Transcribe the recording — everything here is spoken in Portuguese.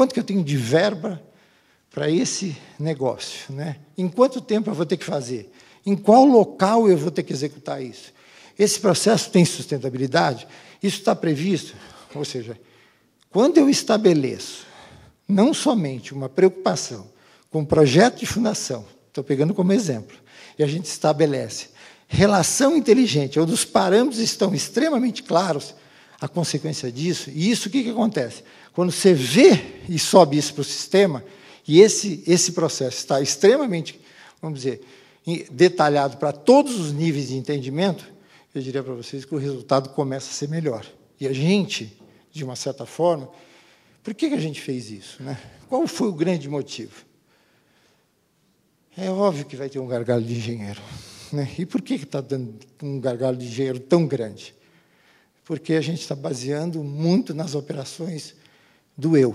Quanto que eu tenho de verba para esse negócio? Né? Em quanto tempo eu vou ter que fazer? Em qual local eu vou ter que executar isso? Esse processo tem sustentabilidade? Isso está previsto? Ou seja, quando eu estabeleço não somente uma preocupação com o projeto de fundação, estou pegando como exemplo, e a gente estabelece relação inteligente, onde os parâmetros estão extremamente claros, a consequência disso. E isso o que, que acontece? Quando você vê e sobe isso para o sistema, e esse, esse processo está extremamente, vamos dizer, detalhado para todos os níveis de entendimento, eu diria para vocês que o resultado começa a ser melhor. E a gente, de uma certa forma, por que, que a gente fez isso? Né? Qual foi o grande motivo? É óbvio que vai ter um gargalo de engenheiro. Né? E por que está dando um gargalo de engenheiro tão grande? porque a gente está baseando muito nas operações do eu.